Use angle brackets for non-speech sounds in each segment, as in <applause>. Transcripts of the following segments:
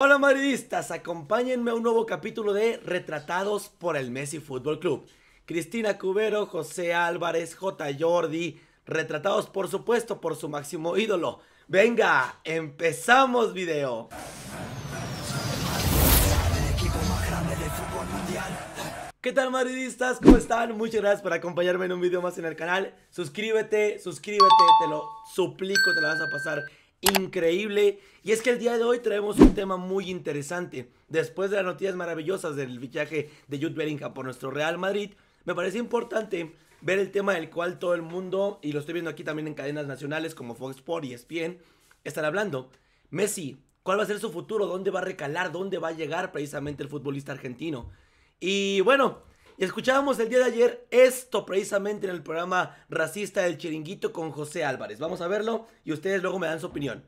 Hola madridistas, acompáñenme a un nuevo capítulo de Retratados por el Messi Fútbol Club. Cristina Cubero, José Álvarez, J. Jordi, retratados por supuesto por su máximo ídolo. Venga, empezamos video. ¿Qué tal madridistas? ¿Cómo están? Muchas gracias por acompañarme en un video más en el canal. Suscríbete, suscríbete, te lo suplico, te lo vas a pasar increíble. Y es que el día de hoy traemos un tema muy interesante. Después de las noticias maravillosas del fichaje de Jude Bellingham por nuestro Real Madrid, me parece importante ver el tema del cual todo el mundo, y lo estoy viendo aquí también en cadenas nacionales como Fox Sports y ESPN, están hablando. Messi, ¿cuál va a ser su futuro? ¿Dónde va a recalar? ¿Dónde va a llegar precisamente el futbolista argentino? Y bueno, y escuchábamos el día de ayer esto precisamente en el programa racista del chiringuito con José Álvarez. Vamos a verlo y ustedes luego me dan su opinión.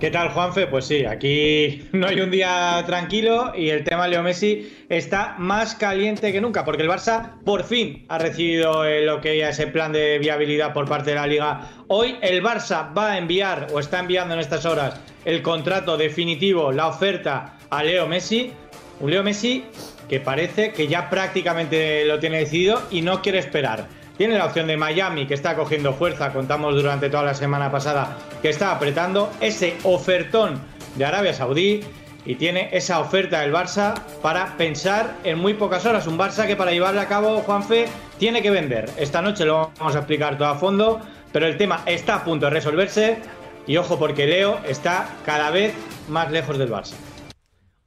¿Qué tal, Juanfe? Pues sí, aquí no hay un día tranquilo y el tema Leo Messi está más caliente que nunca, porque el Barça por fin ha recibido eh, lo que ya ese plan de viabilidad por parte de la Liga. Hoy el Barça va a enviar o está enviando en estas horas el contrato definitivo, la oferta a Leo Messi. Un Leo Messi que parece que ya prácticamente lo tiene decidido y no quiere esperar. Tiene la opción de Miami, que está cogiendo fuerza, contamos durante toda la semana pasada, que está apretando ese ofertón de Arabia Saudí y tiene esa oferta del Barça para pensar en muy pocas horas. Un Barça que para llevarle a cabo, Juanfe, tiene que vender. Esta noche lo vamos a explicar todo a fondo, pero el tema está a punto de resolverse y ojo porque Leo está cada vez más lejos del Barça.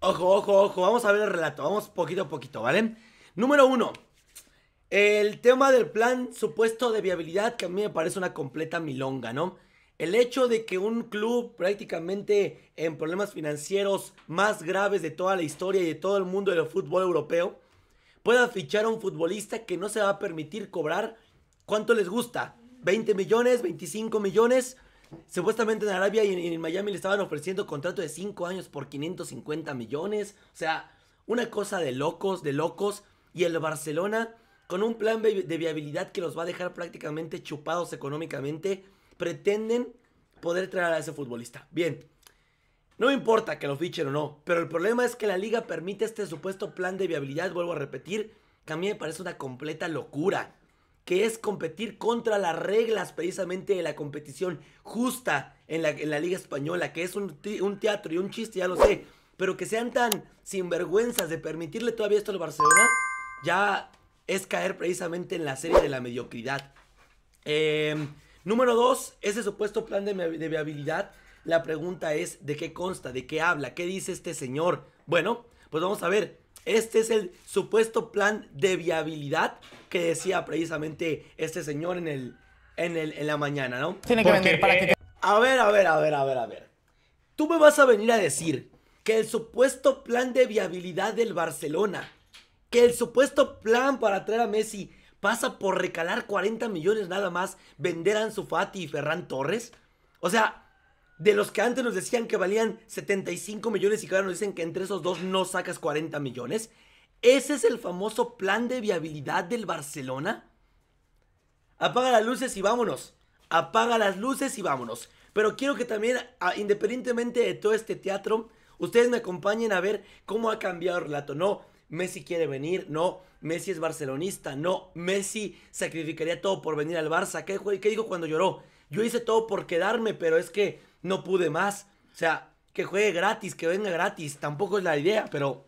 Ojo, ojo, ojo. Vamos a ver el relato. Vamos poquito a poquito, ¿vale? Número uno. El tema del plan supuesto de viabilidad que a mí me parece una completa milonga, ¿no? El hecho de que un club prácticamente en problemas financieros más graves de toda la historia y de todo el mundo del fútbol europeo pueda fichar a un futbolista que no se va a permitir cobrar cuánto les gusta, 20 millones, 25 millones, Supuestamente en Arabia y en, Miami le estaban ofreciendo contrato de 5 años por 550 millones. O sea, una cosa de locos, de locos. Y el Barcelona, con un plan de viabilidad que los va a dejar prácticamente chupados económicamente, pretenden poder traer a ese futbolista. Bien, no importa que lo fichen o no, pero el problema es que la liga permite este supuesto plan de viabilidad, vuelvo a repetir, que a mí me parece una completa locura que es competir contra las reglas precisamente de la competición justa en la, Liga Española, que es un, teatro y un chiste, ya lo sé, pero que sean tan sinvergüenzas de permitirle todavía esto al Barcelona, ya es caer precisamente en la serie de la mediocridad. Em, número dos, ese supuesto plan de, de viabilidad, la pregunta es de qué consta, de qué habla, qué dice este señor. Bueno, pues vamos a ver, este es el supuesto plan de viabilidad que decía precisamente este señor en el, en, el, en la mañana, ¿no? Tiene que vender para que eh, A ver, a ver, a ver, a ver, a ver. Tú me vas a venir a decir que el supuesto plan de viabilidad del Barcelona, que el supuesto plan para traer a Messi pasa por recalar 40 millones nada más, vender a Anzufati y Ferran Torres. O sea, de los que antes nos decían que valían 75 millones y que ahora nos dicen que entre esos dos no sacas 40 millones. ¿Ese es el famoso plan de viabilidad del Barcelona? Apaga las luces y vámonos. Apaga las luces y vámonos. Pero quiero que también, ah, independientemente de todo este teatro, ustedes me acompañen a ver cómo ha cambiado el relato. No, Messi quiere venir, no, Messi es barcelonista, no, Messi sacrificaría todo por venir al Barça. ¿Qué, dijo cuando lloró? Yo hice todo por quedarme, pero es que no pude más. O sea, que juegue gratis, que venga gratis, tampoco es la idea, pero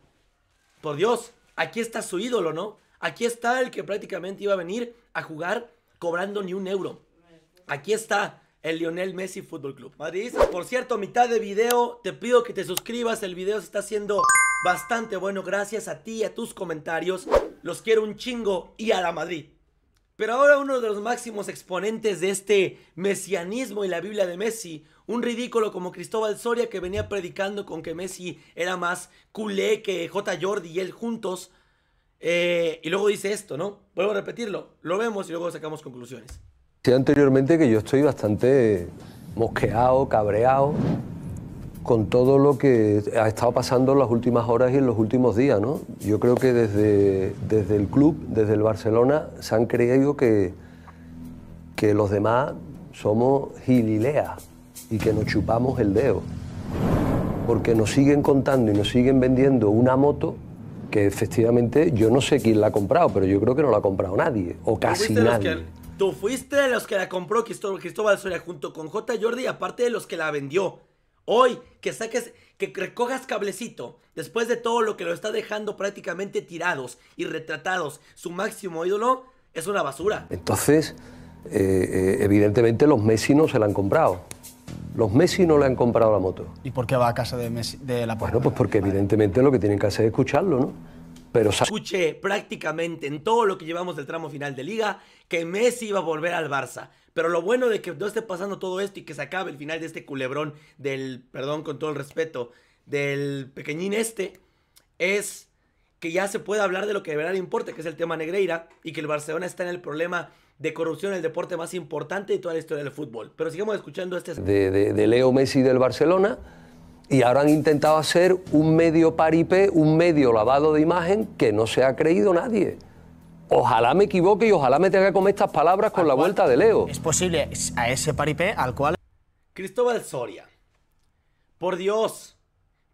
por Dios, aquí está su ídolo, ¿no? Aquí está el que prácticamente iba a venir a jugar cobrando ni un euro. Aquí está el Lionel Messi Fútbol Club. Madrid, por cierto, mitad de video, te pido que te suscribas, el video se está haciendo bastante bueno gracias a ti y a tus comentarios. Los quiero un chingo y a la Madrid. Pero ahora uno de los máximos exponentes de este mesianismo y la Biblia de Messi, un ridículo como Cristóbal Soria que venía predicando con que Messi era más culé que J. Jordi y él juntos, eh, y luego dice esto, ¿no? Vuelvo a repetirlo, lo vemos y luego sacamos conclusiones. Decía anteriormente que yo estoy bastante mosqueado, cabreado con todo lo que ha estado pasando en las últimas horas y en los últimos días. ¿no? Yo creo que desde, desde el club, desde el Barcelona, se han creído que, que los demás somos gilileas y que nos chupamos el dedo. Porque nos siguen contando y nos siguen vendiendo una moto que efectivamente yo no sé quién la ha comprado, pero yo creo que no la ha comprado nadie, o casi nadie. Tú fuiste de los que la compró Cristóbal Soria junto con J. Jordi, aparte de los que la vendió. Hoy que saques, que recojas cablecito, después de todo lo que lo está dejando prácticamente tirados y retratados, su máximo ídolo es una basura. Entonces, eh, eh, evidentemente los Messi no se la han comprado. Los Messi no le han comprado la moto. ¿Y por qué va a casa de, Messi, de la Bueno, pues porque evidentemente lo que tienen que hacer es escucharlo, ¿no? pero escuché prácticamente en todo lo que llevamos del tramo final de liga que Messi iba a volver al Barça. Pero lo bueno de que no esté pasando todo esto y que se acabe el final de este culebrón del, perdón con todo el respeto, del pequeñín este, es que ya se puede hablar de lo que de verdad le importa, que es el tema Negreira, y que el Barcelona está en el problema de corrupción, el deporte más importante de toda la historia del fútbol. Pero sigamos escuchando este... De, de Leo Messi del Barcelona y ahora han intentado hacer un medio paripé, un medio lavado de imagen que no se ha creído nadie. Ojalá me equivoque y ojalá me tenga que comer estas palabras con la vuelta de Leo. Es posible a ese paripé al cual... Cristóbal Soria. Por Dios.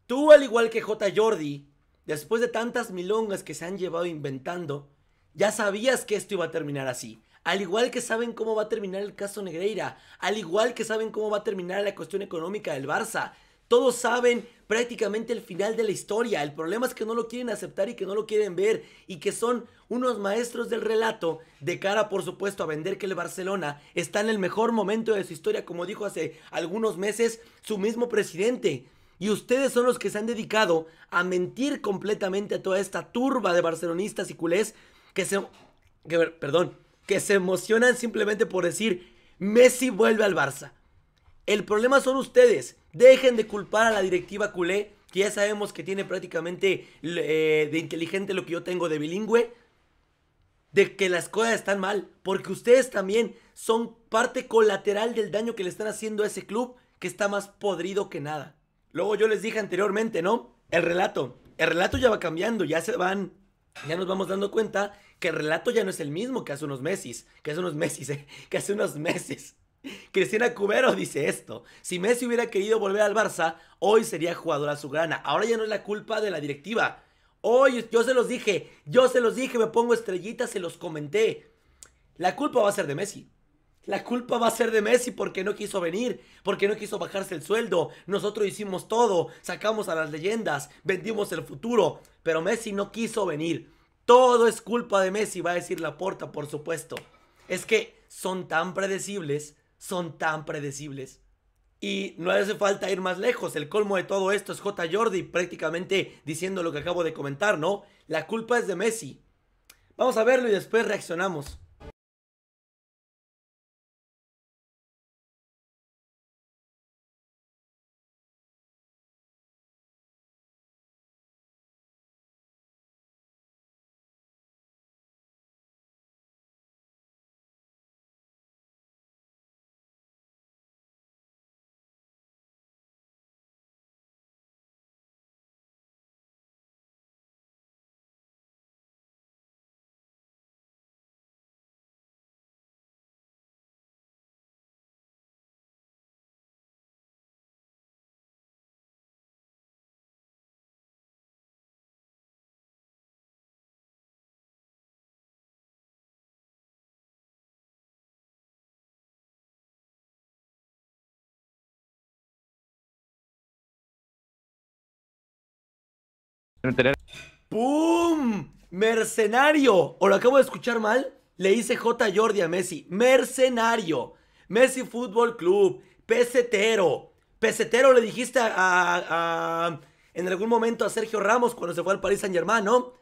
Tú, al igual que J. Jordi, después de tantas milongas que se han llevado inventando, ya sabías que esto iba a terminar así. Al igual que saben cómo va a terminar el caso Negreira, al igual que saben cómo va a terminar la cuestión económica del Barça, todos saben prácticamente el final de la historia. El problema es que no lo quieren aceptar y que no lo quieren ver y que son unos maestros del relato de cara, por supuesto, a vender que el Barcelona está en el mejor momento de su historia, como dijo hace algunos meses su mismo presidente. Y ustedes son los que se han dedicado a mentir completamente a toda esta turba de barcelonistas y culés que se, que, perdón, que se emocionan simplemente por decir Messi vuelve al Barça. El problema son ustedes Dejen de culpar a la directiva culé, que ya sabemos que tiene prácticamente eh, de inteligente lo que yo tengo de bilingüe, de que las cosas están mal, porque ustedes también son parte colateral del daño que le están haciendo a ese club que está más podrido que nada. Luego yo les dije anteriormente, ¿no? El relato. El relato ya va cambiando, ya se van, ya nos vamos dando cuenta que el relato ya no es el mismo que hace unos meses, que hace unos meses, ¿eh? <laughs> que hace unos meses. <laughs> Cristina Cubero dice esto. Si Messi hubiera querido volver al Barça, hoy sería jugador azulgrana. Ahora ya no es la culpa de la directiva. Hoy yo se los dije, yo se los dije, me pongo estrellitas, se los comenté. La culpa va a ser de Messi. La culpa va a ser de Messi porque no quiso venir, porque no quiso bajarse el sueldo. Nosotros hicimos todo, sacamos a las leyendas, vendimos el futuro, pero Messi no quiso venir. Todo es culpa de Messi, va a decir la porta, por supuesto. Es que son tan predecibles son tan predecibles. Y no hace falta ir más lejos. El colmo de todo esto es J. Jordi prácticamente diciendo lo que acabo de comentar, ¿no? La culpa es de Messi. Vamos a verlo y después reaccionamos. ¡Pum! Mercenario. ¿O lo acabo de escuchar mal? Le hice J. Jordi a Messi. Mercenario. Messi Fútbol Club. Pesetero. Pesetero le dijiste a, en algún momento a Sergio Ramos cuando se fue al Paris Saint Germain, ¿no?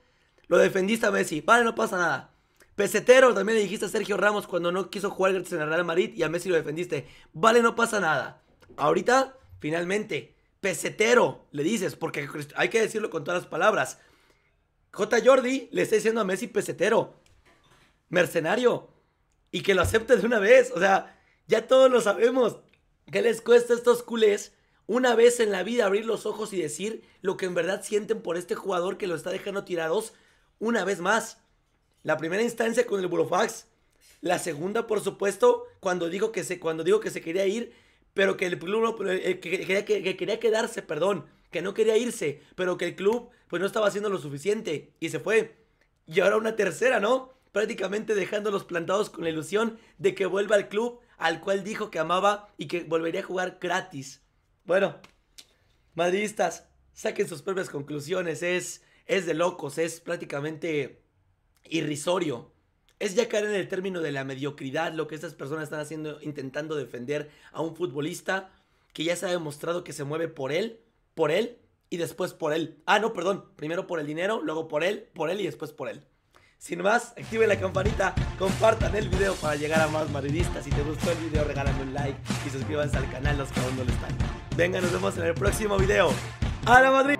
Lo defendiste a Messi. Vale, no pasa nada. Pesetero también le dijiste a Sergio Ramos cuando no quiso jugar en el Real Madrid y a Messi lo defendiste. Vale, no pasa nada. Ahorita, finalmente, pesetero, le dices, porque hay que decirlo con todas las palabras. J. Jordi le está diciendo a Messi pesetero, mercenario, y que lo acepte de una vez. O sea, ya todos lo sabemos. ¿Qué les cuesta a estos culés una vez en la vida abrir los ojos y decir lo que en verdad sienten por este jugador que lo está dejando tirados una vez más? La primera instancia con el Burofax. La segunda, por supuesto, cuando dijo que se, cuando dijo que se quería ir pero que el club no, eh, eh, que, quería quedarse, perdón, que no quería irse, pero que el club pues no estaba haciendo lo suficiente y se fue. Y ahora una tercera, ¿no? Prácticamente dejándolos plantados con la ilusión de que vuelva al club al cual dijo que amaba y que volvería a jugar gratis. Bueno, madridistas, saquen sus propias conclusiones, es, es de locos, es prácticamente irrisorio es ya caer en el término de la mediocridad lo que estas personas están haciendo, intentando defender a un futbolista que ya se ha demostrado que se mueve por él, por él y después por él. Ah, no, perdón. Primero por el dinero, luego por él, por él y después por él. Sin más, activen la campanita, compartan el video para llegar a más madridistas. Si te gustó el video, regálame un like y suscríbanse al canal los que aún no lo están. Venga, nos vemos en el próximo video. ¡A la Madrid!